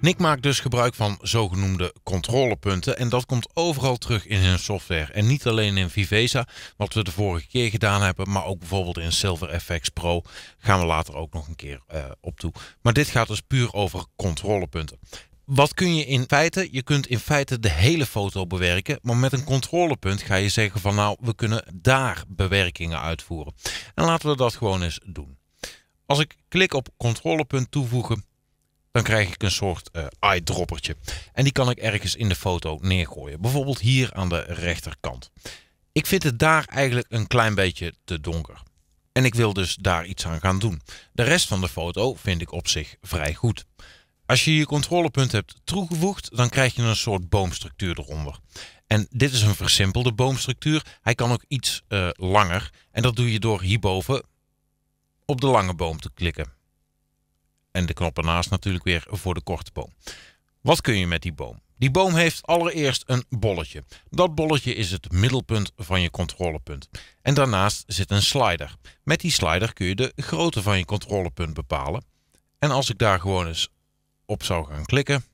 Nick maakt dus gebruik van zogenoemde controlepunten en dat komt overal terug in zijn software. En niet alleen in Viveza, wat we de vorige keer gedaan hebben, maar ook bijvoorbeeld in SilverFX Pro gaan we later ook nog een keer eh, op toe. Maar dit gaat dus puur over controlepunten. Wat kun je in feite? Je kunt in feite de hele foto bewerken, maar met een controlepunt ga je zeggen van nou, we kunnen daar bewerkingen uitvoeren. En laten we dat gewoon eens doen. Als ik klik op controlepunt toevoegen, dan krijg ik een soort eh, eyedroppertje. En die kan ik ergens in de foto neergooien. Bijvoorbeeld hier aan de rechterkant. Ik vind het daar eigenlijk een klein beetje te donker. En ik wil dus daar iets aan gaan doen. De rest van de foto vind ik op zich vrij goed. Als je je controlepunt hebt toegevoegd, dan krijg je een soort boomstructuur eronder. En dit is een versimpelde boomstructuur. Hij kan ook iets eh, langer. En dat doe je door hierboven op de lange boom te klikken. En de knop naast natuurlijk weer voor de korte boom. Wat kun je met die boom? Die boom heeft allereerst een bolletje. Dat bolletje is het middelpunt van je controlepunt. En daarnaast zit een slider. Met die slider kun je de grootte van je controlepunt bepalen. En als ik daar gewoon eens op zou gaan klikken,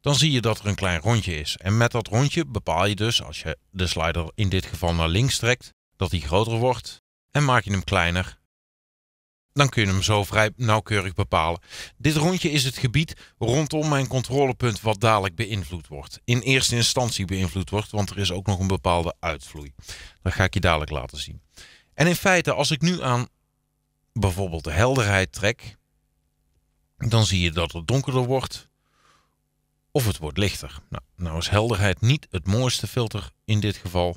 dan zie je dat er een klein rondje is. En met dat rondje bepaal je dus, als je de slider in dit geval naar links trekt, dat die groter wordt. En maak je hem kleiner, dan kun je hem zo vrij nauwkeurig bepalen. Dit rondje is het gebied rondom mijn controlepunt wat dadelijk beïnvloed wordt. In eerste instantie beïnvloed wordt, want er is ook nog een bepaalde uitvloei. Dat ga ik je dadelijk laten zien. En in feite, als ik nu aan bijvoorbeeld de helderheid trek, dan zie je dat het donkerder wordt of het wordt lichter. Nou, nou is helderheid niet het mooiste filter in dit geval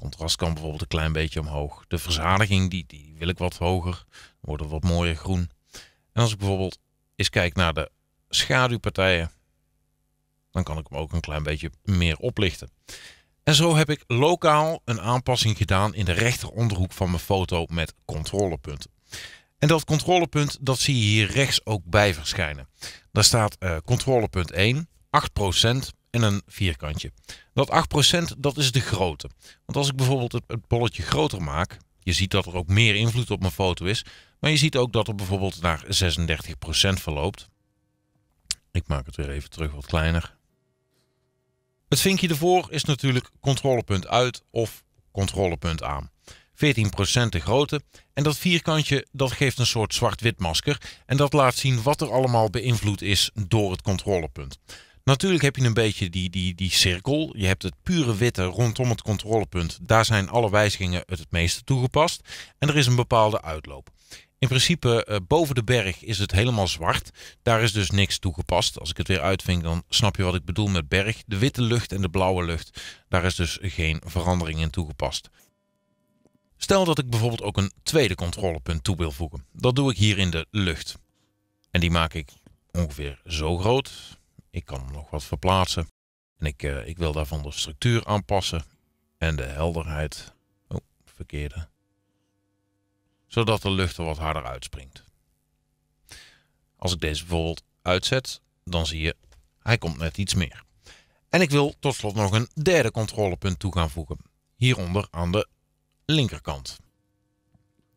contrast kan bijvoorbeeld een klein beetje omhoog. De verzadiging die, die wil ik wat hoger. Wordt wat mooier groen. En als ik bijvoorbeeld eens kijk naar de schaduwpartijen. Dan kan ik hem ook een klein beetje meer oplichten. En zo heb ik lokaal een aanpassing gedaan in de rechteronderhoek van mijn foto met controlepunten. En dat controlepunt dat zie je hier rechts ook bij verschijnen. Daar staat uh, controlepunt 1, 8% en een vierkantje. Dat 8% dat is de grootte. Want als ik bijvoorbeeld het, bolletje groter maak, je ziet dat er ook meer invloed op mijn foto is. Maar je ziet ook dat er bijvoorbeeld naar 36% verloopt. Ik maak het weer even terug wat kleiner. Het vinkje ervoor is natuurlijk controlepunt uit of controlepunt aan. 14% de grootte. En dat vierkantje dat geeft een soort zwart-wit masker. En dat laat zien wat er allemaal beïnvloed is door het controlepunt. Natuurlijk heb je een beetje die, die, die cirkel. Je hebt het pure witte rondom het controlepunt. Daar zijn alle wijzigingen het, het meeste toegepast. En er is een bepaalde uitloop. In principe, eh, boven de berg is het helemaal zwart. Daar is dus niks toegepast. Als ik het weer uitvink, dan snap je wat ik bedoel met berg. De witte lucht en de blauwe lucht, daar is dus geen verandering in toegepast. Stel dat ik bijvoorbeeld ook een tweede controlepunt toe wil voegen. Dat doe ik hier in de lucht. En die maak ik ongeveer zo groot. Ik kan hem nog wat verplaatsen. En ik, uh, ik wil daarvan de structuur aanpassen. En de helderheid. Oh, verkeerde. Zodat de lucht er wat harder uitspringt. Als ik deze bijvoorbeeld uitzet, dan zie je, hij komt net iets meer. En ik wil tot slot nog een derde controlepunt toe gaan voegen. Hieronder aan de linkerkant.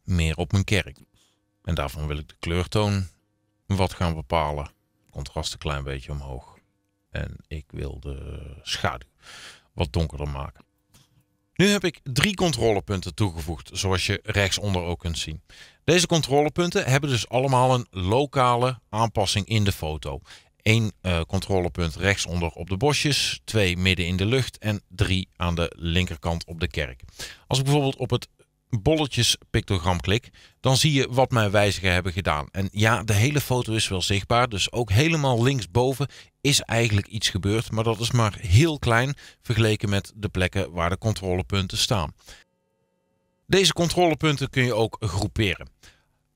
Meer op mijn kerk. En daarvan wil ik de kleurtoon wat gaan bepalen contrast een klein beetje omhoog. En ik wil de schaduw wat donkerder maken. Nu heb ik drie controlepunten toegevoegd, zoals je rechtsonder ook kunt zien. Deze controlepunten hebben dus allemaal een lokale aanpassing in de foto. Eén uh, controlepunt rechtsonder op de bosjes, twee midden in de lucht en drie aan de linkerkant op de kerk. Als ik bijvoorbeeld op het bolletjes pictogram klik, dan zie je wat mijn wijzigen hebben gedaan. En ja, de hele foto is wel zichtbaar, dus ook helemaal linksboven is eigenlijk iets gebeurd, maar dat is maar heel klein vergeleken met de plekken waar de controlepunten staan. Deze controlepunten kun je ook groeperen.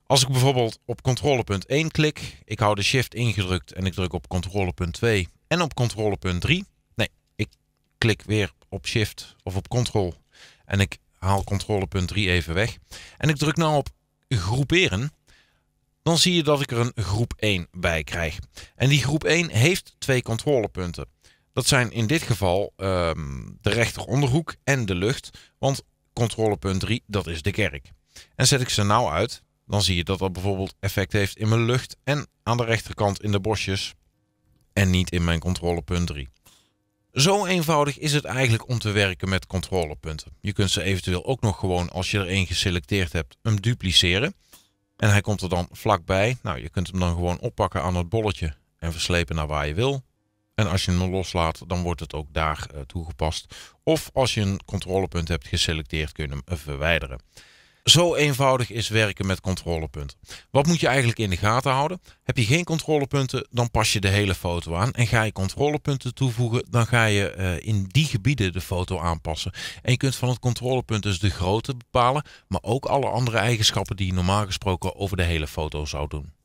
Als ik bijvoorbeeld op controlepunt 1 klik, ik hou de shift ingedrukt en ik druk op controlepunt 2 en op controlepunt 3. Nee, ik klik weer op shift of op control en ik haal controlepunt 3 even weg. En ik druk nu op groeperen. Dan zie je dat ik er een groep 1 bij krijg. En die groep 1 heeft twee controlepunten. Dat zijn in dit geval ehm, de rechteronderhoek en de lucht. Want controlepunt 3, dat is de kerk. En zet ik ze nou uit, dan zie je dat dat bijvoorbeeld effect heeft in mijn lucht en aan de rechterkant in de bosjes en niet in mijn controlepunt 3. Zo eenvoudig is het eigenlijk om te werken met controlepunten. Je kunt ze eventueel ook nog gewoon, als je er één geselecteerd hebt, hem dupliceren. En hij komt er dan vlakbij. Nou, je kunt hem dan gewoon oppakken aan het bolletje en verslepen naar waar je wil. En als je hem loslaat, dan wordt het ook daar eh, toegepast. Of als je een controlepunt hebt geselecteerd, kun je hem verwijderen. Zo eenvoudig is werken met controlepunten. Wat moet je eigenlijk in de gaten houden? Heb je geen controlepunten, dan pas je de hele foto aan. En ga je controlepunten toevoegen, dan ga je eh, in die gebieden de foto aanpassen. En je kunt van het controlepunt dus de grootte bepalen, maar ook alle andere eigenschappen die je normaal gesproken over de hele foto zou doen.